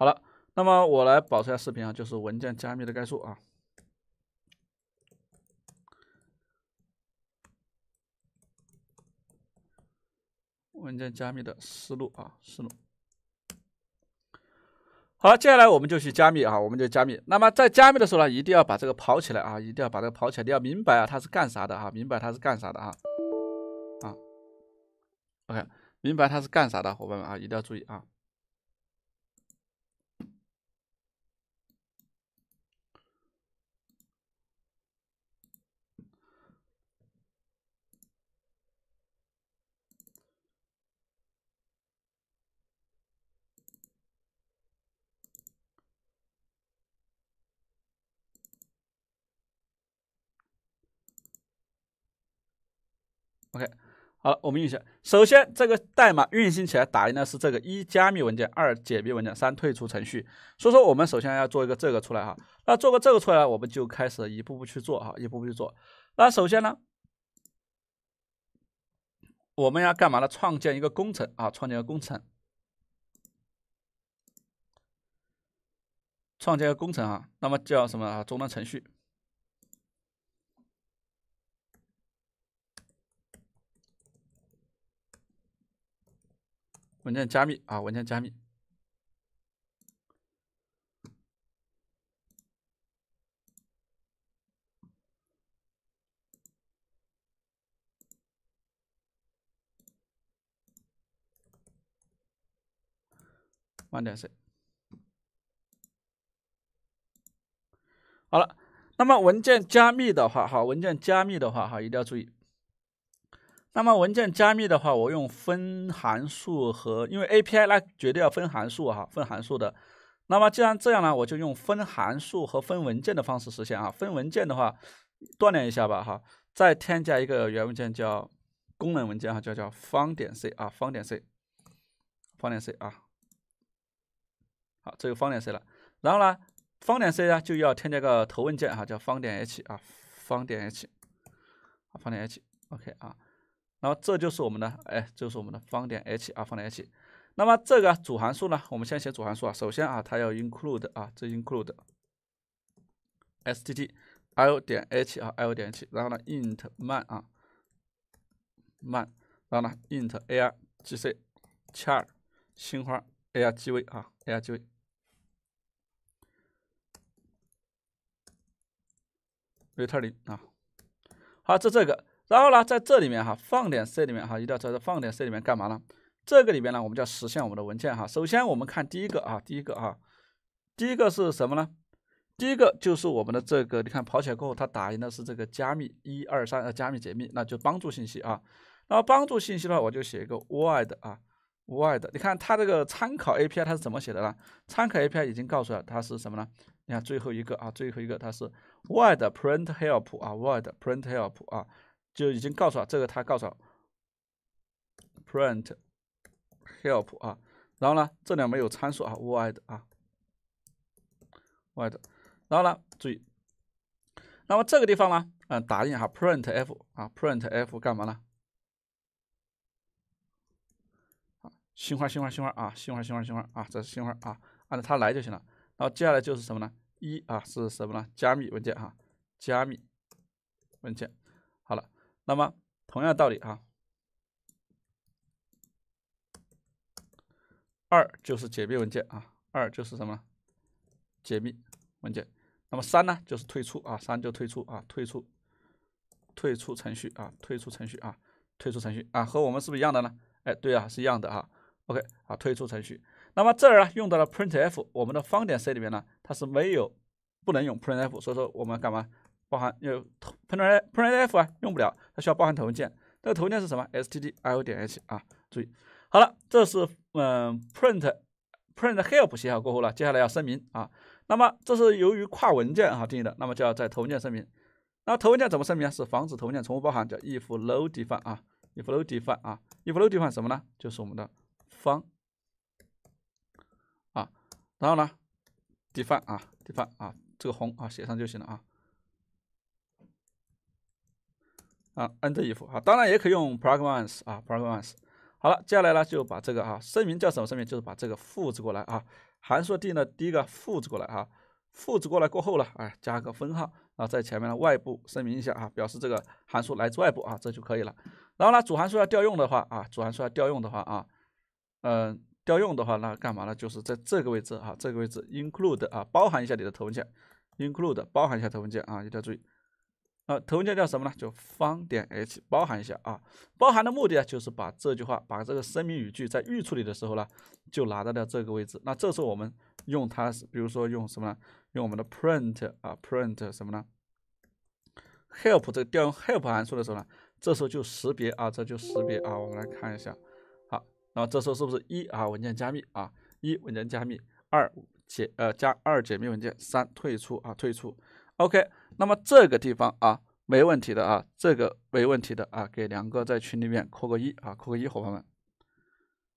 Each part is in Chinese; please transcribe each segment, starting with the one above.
好了，那么我来保存下视频啊，就是文件加密的概述啊，文件加密的思路啊，思路。好了，接下来我们就去加密啊，我们就加密。那么在加密的时候呢，一定要把这个跑起来啊，一定要把这个跑起来，你要明白啊，它是干啥的啊，明白它是干啥的啊？啊，OK，明白它是干啥的，伙伴们啊，一定要注意啊。OK，好了，我们运行。首先，这个代码运行起来，打印的是这个一加密文件，二解密文件，三退出程序。所以说，我们首先要做一个这个出来哈。那做个这个出来，我们就开始一步步去做哈，一步步去做。那首先呢，我们要干嘛呢？创建一个工程啊，创建一个工程，创建一个工程啊。那么叫什么啊？终端程序。文件加密啊，文件加密，慢点说。好了，那么文件加密的话，哈，文件加密的话，哈，一定要注意。那么文件加密的话，我用分函数和因为 A P I 呢绝对要分函数哈，分函数的。那么既然这样呢，我就用分函数和分文件的方式实现啊。分文件的话，锻炼一下吧哈。再添加一个源文件叫功能文件哈，叫叫方点 C 啊，方点 C，方点 C 啊。好，这个方点 C 了。然后呢，方点 C 呢就要添加个头文件哈，叫方点 H 啊，方点 H，方点 H，OK 啊。那么这就是我们的，哎，就是我们的方点 h 啊，方点 h。那么这个主函数呢，我们先写主函数啊。首先啊，它要 include 啊，这 include。stdio 点 h 啊 i o 点 h。然后呢，int man 啊，man。然后呢，int argc，char 星花 a r g v 啊 a r g v 维特零啊，好，这这个。然后呢，在这里面哈，放点 C 里面哈，一定要在这放点 C 里面干嘛呢？这个里面呢，我们就要实现我们的文件哈。首先，我们看第一个啊，第一个啊，第一个是什么呢？第一个就是我们的这个，你看跑起来过后，它打印的是这个加密一二三呃，加密解密，那就帮助信息啊。然后帮助信息的话，我就写一个 wide 啊，wide。你看它这个参考 API 它是怎么写的呢？参考 API 已经告诉了它是什么呢？你看最后一个啊，最后一个它是 wide print help 啊，wide print help 啊。就已经告诉了这个，他告诉了 print help 啊，然后呢，这里没有参数啊，wide 啊，wide，然后呢，注意，那么这个地方呢，嗯，打印哈 print f 啊，print f 干嘛呢？啊，新花新花新花啊，新花新花新花啊，这是新花啊，按照它来就行了。然后接下来就是什么呢？一啊，是什么呢？加密文件哈，加密文件。那么，同样道理啊。二就是解密文件啊，二就是什么解密文件。那么三呢，就是退出啊，三就退出啊，退出退出程序啊，退出程序啊，退出程序啊，和我们是不是一样的呢？哎，对啊，是一样的啊。OK 啊，退出程序。那么这儿呢，用到了 printf，我们的方点 C 里面呢，它是没有不能用 printf，所以说我们干嘛？包含有 print print f 啊，用不了，它需要包含头文件。这个头文件是什么？std i o 点 h 啊，注意。好了，这是嗯 print print help 写好过后了，接下来要声明啊。那么这是由于跨文件啊定义的，那么就要在头文件声明。那头文件怎么声明啊？是防止头文件重复包含，叫 if low define 啊，if low define 啊，if low define 什么呢？就是我们的方啊，然后呢 define 啊，define 啊，这个红啊写上就行了啊。啊，end if 啊，当然也可以用 p r o g r a r s 啊 p r o g r a r s 好了，接下来呢就把这个啊声明叫什么声明？就是把这个复制过来啊，函数 d 呢第一个复制过来啊，复制过来过后呢，哎，加个分号，然后在前面的外部声明一下啊，表示这个函数来自外部啊，这就可以了。然后呢，主函数要调用的话啊，主函数要调用的话啊，嗯，调用的话那干嘛呢？就是在这个位置啊，这个位置 include 啊，包含一下你的头文件，include 包含一下头文件啊，一定要注意。呃，头文件叫什么呢？就方点 h，包含一下啊。包含的目的啊，就是把这句话，把这个声明语句在预处理的时候呢，就拿到了这个位置。那这时候我们用它，比如说用什么呢？用我们的 print 啊，print 什么呢？help 这个调用 help 函数的时候呢，这时候就识别啊，这就识别啊。我们来看一下，好，那么这时候是不是一啊文件加密啊？一文件加密，二解呃加二解密文件，三退出啊退出。OK，那么这个地方啊，没问题的啊，这个没问题的啊，给梁哥在群里面扣个一啊，扣个一，伙伴们。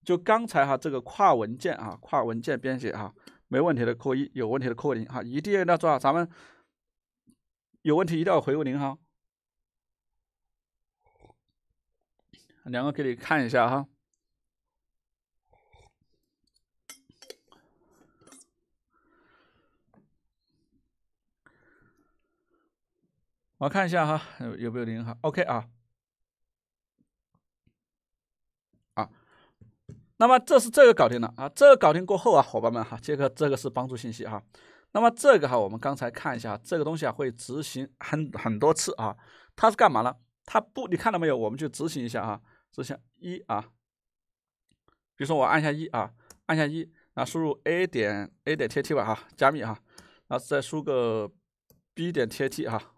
就刚才哈，这个跨文件啊，跨文件编写啊，没问题的扣一，有问题的扣零啊，一定要做好，咱们有问题一定要回个零哈。梁哥给你看一下哈。我看一下哈，有没有零哈？OK 啊，啊，那么这是这个搞定了啊，这个搞定过后啊，伙伴们哈，这个这个是帮助信息哈。那么这个哈，我们刚才看一下这个东西啊，会执行很很多次啊。它是干嘛呢？它不，你看到没有？我们去执行一下啊，执行一啊。比如说我按下一啊，按下一啊，输入 A 点 A 点 T T 吧哈，加密哈，然后再输个 B 点 T T 哈。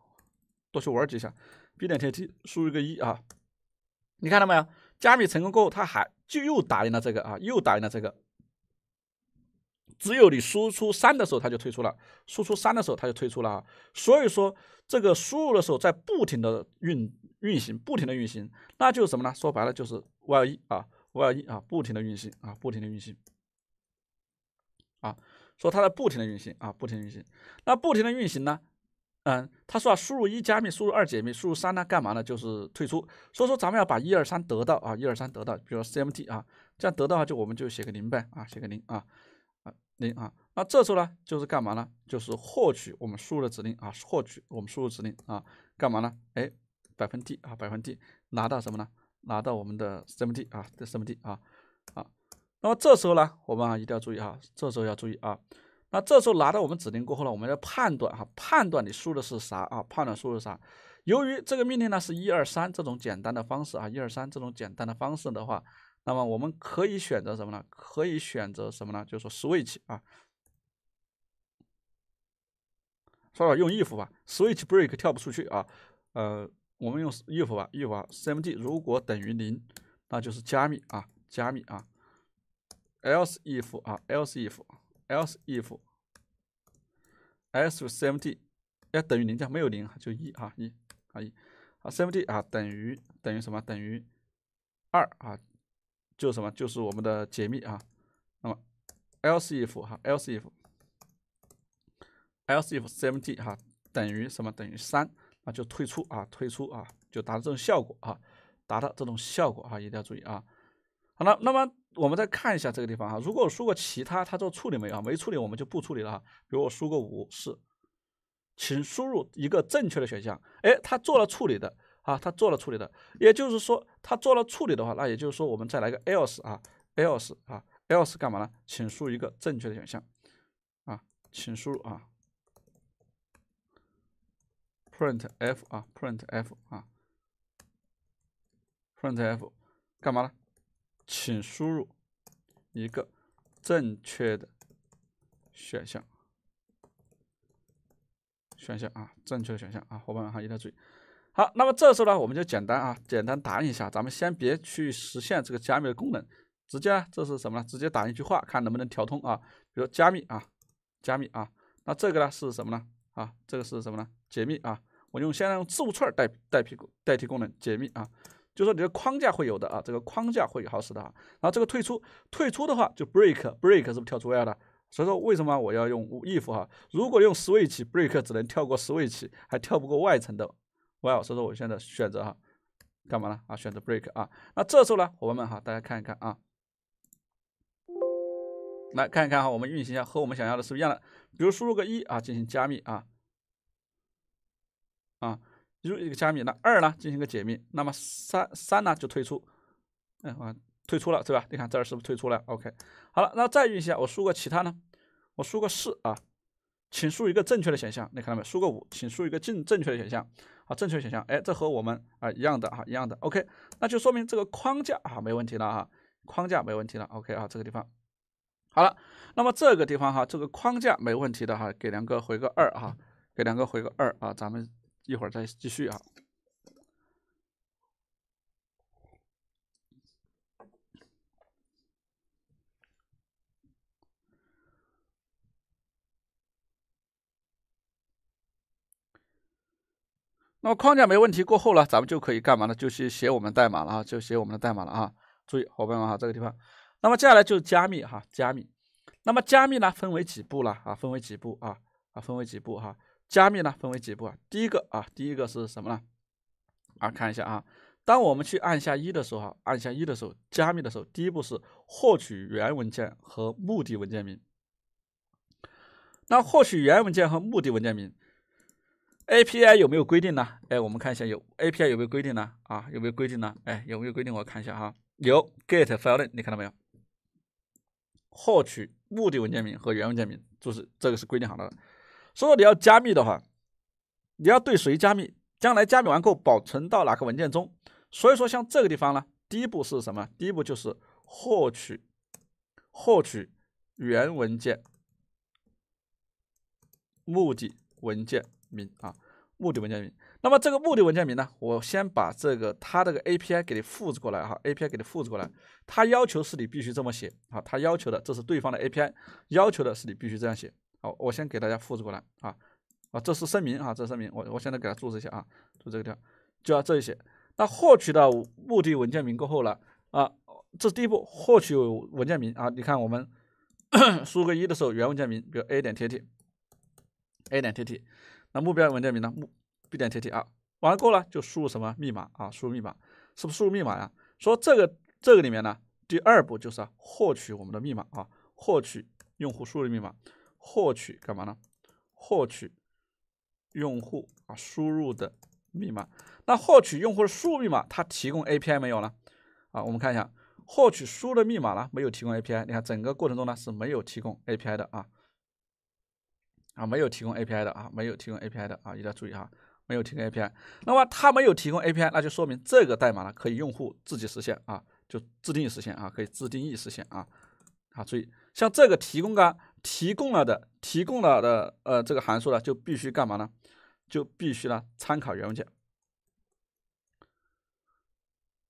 多去玩几下，B 点 T T 输一个一啊，你看到没有？加密成功过后，它还就又打印了这个啊，又打印了这个。只有你输出三的时候，它就退出了；输出三的时候，它就退出了。啊。所以说，这个输入的时候在不停的运运行，不停的运行，那就是什么呢？说白了就是外一啊，外一啊，不停的运行啊，不停的运行啊，说它在不停的运行啊，不停的运行。那不停的运行呢？嗯，他说啊，输入一加密，输入二解密，输入三呢干嘛呢？就是退出。所以说咱们要把一二三得到啊，一二三得到，比如说 CMT 啊，这样得到的话就我们就写个零呗啊，写个零啊啊零啊。那这时候呢就是干嘛呢？就是获取我们输入的指令啊，获取我们输入指令啊，干嘛呢？哎，百分 D 啊，百分 D，拿到什么呢？拿到我们的 CMT 啊，这 CMT 啊啊。那么这时候呢，我们啊一定要注意啊，这时候要注意啊。那这时候拿到我们指令过后呢，我们要判断啊，判断你输的是啥啊，判断输的是啥。由于这个命令呢是一二三这种简单的方式啊，一二三这种简单的方式的话，那么我们可以选择什么呢？可以选择什么呢？就是说 switch 啊，算了用 if 吧。switch break 跳不出去啊。呃，我们用 if 吧，if 啊 cmd 如果等于零，那就是加密啊，加密啊。else if 啊，else if。else if s if seventy 哎等于零加没有零就一啊一啊一啊 seventy 啊等于等于什么等于二啊就什么就是我们的解密啊那么 else if 哈 else if else if seventy 哈等于什么等于三啊就退出啊退出啊就达到这种效果啊达到这种效果啊一定要注意啊好了那么我们再看一下这个地方哈，如果输过其他，它做处理没有啊？没处理，我们就不处理了哈。如果输过五四，请输入一个正确的选项。哎，它做了处理的啊，它做了处理的。也就是说，它做了处理的话，那也就是说，我们再来个 else 啊，else 啊，else 干嘛呢？请输入一个正确的选项啊，请输入啊，printf 啊，printf 啊，printf 干嘛呢？请输入一个正确的选项，选项啊，正确的选项啊，伙伴们哈，一定要注意。好，那么这时候呢，我们就简单啊，简单打印一下，咱们先别去实现这个加密的功能，直接，这是什么呢？直接打一句话，看能不能调通啊。比如加密啊，加密啊，那这个呢是什么呢？啊，这个是什么呢？解密啊，我用现在用字符串代代替代替功能解密啊。就说你的框架会有的啊，这个框架会好使的啊。然后这个退出退出的话就 break break 是不是跳出 while 的？所以说为什么我要用 if 哈？如果用 switch break 只能跳过 switch，还跳不过外层的 while。所以说我现在选择哈，干嘛呢？啊，选择 break 啊。那这时候呢，伙伴们哈，大家看一看啊，来看一看哈，我们运行一下和我们想要的是不一样的。比如输入个一啊，进行加密啊，啊。入一个加密，那二呢进行个解密，那么三三呢就退出，嗯啊退出了对吧？你看这儿是不是退出了？OK，好了，那再运行一下，我输个其他呢？我输个四啊，请输一个正确的选项，你看到没有？输个五，请输一个正正确的选项，好，正确选项，哎，这和我们啊一样的哈，一样的 OK，那就说明这个框架啊没问题了哈，框架没问题了 OK 啊这个地方，好了，那么这个地方哈，这个框架没问题的哈，给梁哥回个二哈，给梁哥回个二啊，咱们。一会儿再继续啊。那么框架没问题过后呢，咱们就可以干嘛呢？就去写我们代码了啊，就写我们的代码了啊。注意伙伴们哈，这个地方。那么接下来就是加密哈，加密。那么加密呢，分为几步了啊？分为几步啊？啊，分为几步哈？加密呢，分为几步啊？第一个啊，第一个是什么呢？啊，看一下啊，当我们去按下一的时候，哈，按下一的时候，加密的时候，第一步是获取原文件和目的文件名。那获取原文件和目的文件名，API 有没有规定呢？哎，我们看一下，有 API 有没有规定呢？啊，有没有规定呢？哎，有没有规定？我看一下哈，有 get file n e 你看到没有？获取目的文件名和原文件名，就是这个是规定好的。所以说你要加密的话，你要对谁加密？将来加密完后保存到哪个文件中？所以说像这个地方呢，第一步是什么？第一步就是获取获取原文件目的文件名啊，目的文件名。那么这个目的文件名呢，我先把这个它这个 API 给你复制过来哈，API 给你复制过来。它要求是你必须这么写啊，它要求的这是对方的 API 要求的是你必须这样写。好，我先给大家复制过来啊啊，这是声明啊，这声明我我现在给它注释一下啊，注这个方，就要这一些。那获取到目的文件名过后了啊，这是第一步，获取文件名啊。你看我们 输个一的时候，原文件名比如 A 点 T T，A 点 T T，那目标文件名呢？目 B 点 T T 啊。完了过了就输入什么密码啊？输入密码，是不是输入密码呀？说这个这个里面呢，第二步就是啊、获取我们的密码啊，获取用户输入密码。获取干嘛呢？获取用户啊输入的密码。那获取用户的输入密码，它提供 API 没有呢？啊，我们看一下获取输的密码呢，没有提供 API。你看整个过程中呢是没有提供 API 的啊，啊，没有提供 API 的啊，没有提供 API 的啊，一定要注意哈，没有提供 API。那么它没有提供 API，那就说明这个代码呢可以用户自己实现啊，就自定义实现啊，可以自定义实现啊。好，注意像这个提供个。提供了的，提供了的，呃，这个函数呢就必须干嘛呢？就必须呢参考原文件，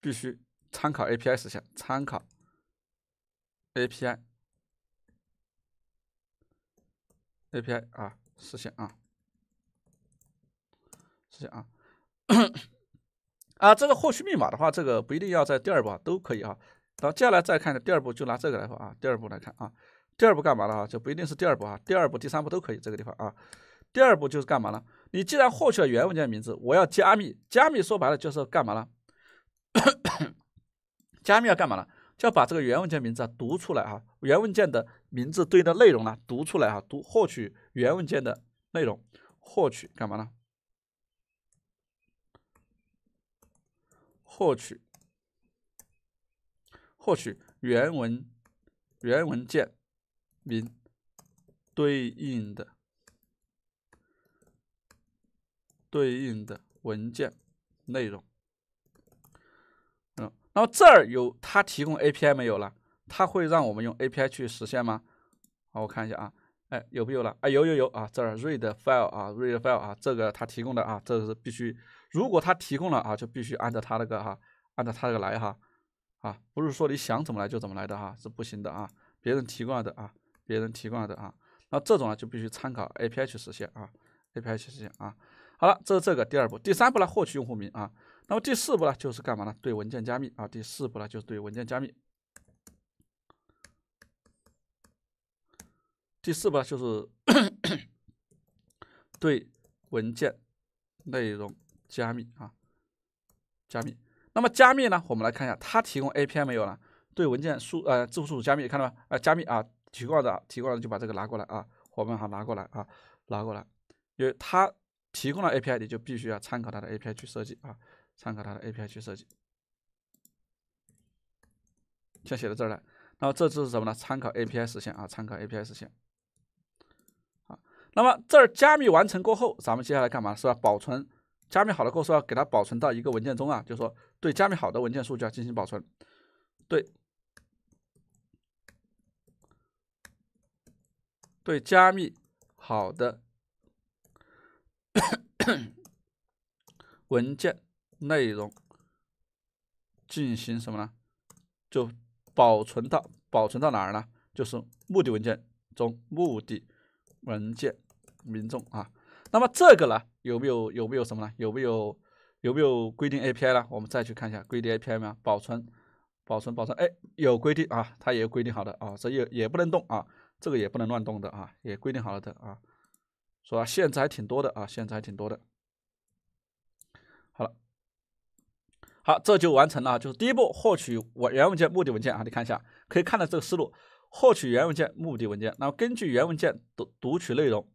必须参考 API 实现，参考 API，API 啊实现啊实现啊 啊，这个获取密码的话，这个不一定要在第二步啊，都可以啊。然后接下来再看第二步，就拿这个来说啊，第二步来看啊。第二步干嘛了啊？就不一定是第二步啊，第二步、第三步都可以。这个地方啊，第二步就是干嘛呢？你既然获取了原文件名字，我要加密。加密说白了就是干嘛呢？加密要干嘛呢？就要把这个原文件名字啊读出来啊，原文件的名字对应的内容呢读出来啊，读获取原文件的内容，获取干嘛呢？获取获取原文原文件。名对应的对应的文件内容，嗯，那么这儿有它提供 A P I 没有了？它会让我们用 A P I 去实现吗？好，我看一下啊，哎，有没有了？啊，有有有啊，这儿 read file 啊，read file 啊，这个它提供的啊，这个是必须。如果它提供了啊，就必须按照它那个哈，按照它那个来哈，啊，不是说你想怎么来就怎么来的哈，是不行的啊，别人提供的啊。别人提供的啊，那这种呢就必须参考 A P i 去实现啊，A P i 去实现啊。好了，这是这个第二步，第三步呢获取用户名啊，那么第四步呢就是干嘛呢？对文件加密啊，第四步呢就是对文件加密，第四步呢就是 对文件内容加密啊，加密。那么加密呢，我们来看一下，它提供 A P I 没有了？对文件数呃字符数组加密看到吗？呃，加密啊。提供的，提供的就把这个拿过来啊，伙伴哈拿过来啊，拿过来，因为他提供了 API，你就必须要参考他的 API 去设计啊，参考他的 API 去设计，先写到这儿来。那么这就是什么呢？参考 API 实现啊，参考 API 实现。那么这儿加密完成过后，咱们接下来干嘛？是吧？保存加密好的，过后要给它保存到一个文件中啊，就是说对加密好的文件数据要进行保存，对。对加密好的 文件内容进行什么呢？就保存到保存到哪儿呢？就是目的文件中目的文件名众啊。那么这个呢有没有有没有什么呢？有没有有没有规定 API 呢？我们再去看一下规定 API 呢？保存保存保存，哎，有规定啊，它也有规定好的啊，所以也不能动啊。这个也不能乱动的啊，也规定好了的啊，是吧？限制还挺多的啊，限制还挺多的。好了，好，这就完成了，就是第一步，获取我原文件、目的文件啊，你看一下，可以看到这个思路：获取原文件、目的文件，那么根据原文件读读取内容，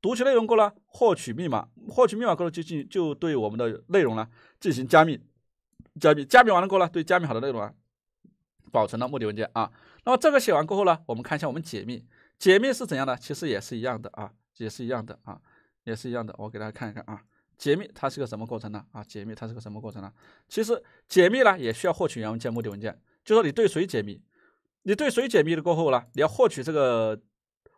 读取内容过了，获取密码，获取密码过了就进就对我们的内容呢进行加密，加密加密完了过了，对加密好的内容啊保存到目的文件啊。那么这个写完过后呢，我们看一下我们解密解密是怎样的？其实也是一样的啊，也是一样的啊，也是一样的。我给大家看一看啊，解密它是个什么过程呢？啊，解密它是个什么过程呢？其实解密呢也需要获取原文件、目的文件，就说你对谁解密，你对谁解密了过后呢，你要获取这个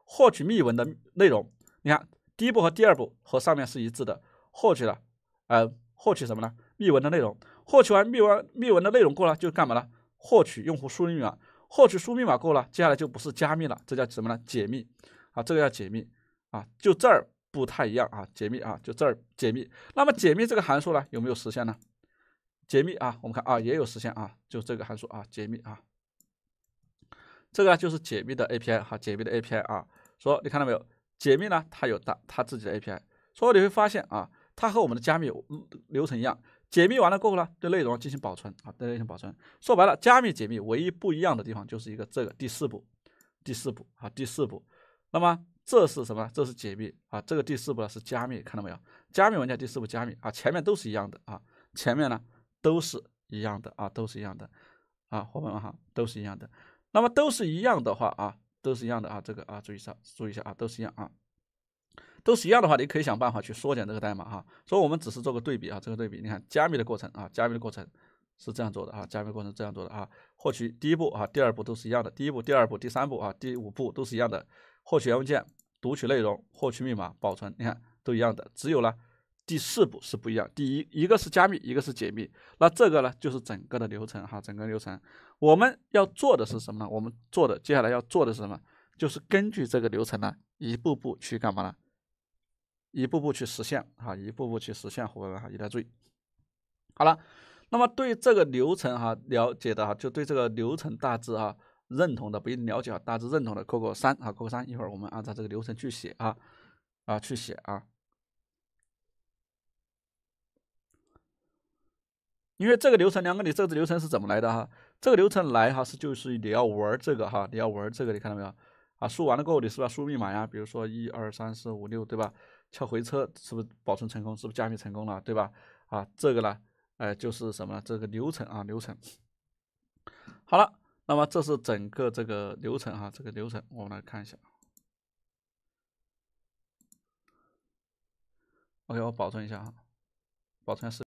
获取密文的内容。你看第一步和第二步和上面是一致的，获取了呃获取什么呢？密文的内容，获取完密文密文的内容过了就干嘛呢？获取用户输入密码。获取输密码过了，接下来就不是加密了，这叫什么呢？解密啊，这个要解密啊，就这儿不太一样啊，解密啊，就这儿解密。那么解密这个函数呢，有没有实现呢？解密啊，我们看啊，也有实现啊，就这个函数啊，解密啊，这个就是解密的 API 哈，解密的 API 啊，说你看到没有？解密呢，它有它它自己的 API，所以你会发现啊，它和我们的加密流程一样。解密完了过后呢，对内容进行保存啊，对内容保存。说白了，加密解密唯一不一样的地方就是一个这个第四步，第四步啊，第四步。那么这是什么？这是解密啊，这个第四步呢是加密，看到没有？加密文件第四步加密啊，前面都是一样的啊，前面呢都是一样的啊，都是一样的啊，伙伴们哈，都是一样的。那么都是一样的话啊，都是一样的啊，这个啊，注意一下，注意一下啊，都是一样啊。都是一样的话，你可以想办法去缩减这个代码哈。所以，我们只是做个对比啊。这个对比，你看加密的过程啊，加密的过程是这样做的啊，加密过程这样做的啊。获取第一步啊，第二步都是一样的。第一步、第二步、第三步啊、第五步都是一样的。获取源文件，读取内容，获取密码，保存。你看都一样的，只有呢第四步是不一样。第一一个是加密，一个是解密。那这个呢就是整个的流程哈，整个流程我们要做的是什么呢？我们做的接下来要做的是什么？就是根据这个流程呢，一步步去干嘛呢？一步步去实现啊，一步步去实现，伙伴们哈，一定要注意。好了，那么对这个流程哈了解的哈，就对这个流程大致啊认同的，不一定了解啊，大致认同的扣个三啊，扣个三。一会儿我们按照这个流程去写啊啊去写啊，因为这个流程，两个你这个流程是怎么来的哈？这个流程来哈是就是你要玩这个哈，你要玩这个，你看到没有？啊，输完了过后，你是不是要输密码呀？比如说一二三四五六，对吧？敲回车，是不是保存成功？是不是加密成功了？对吧？啊，这个呢，呃，就是什么？这个流程啊，流程。好了，那么这是整个这个流程啊，这个流程我们来看一下。OK，我保存一下哈，保存是。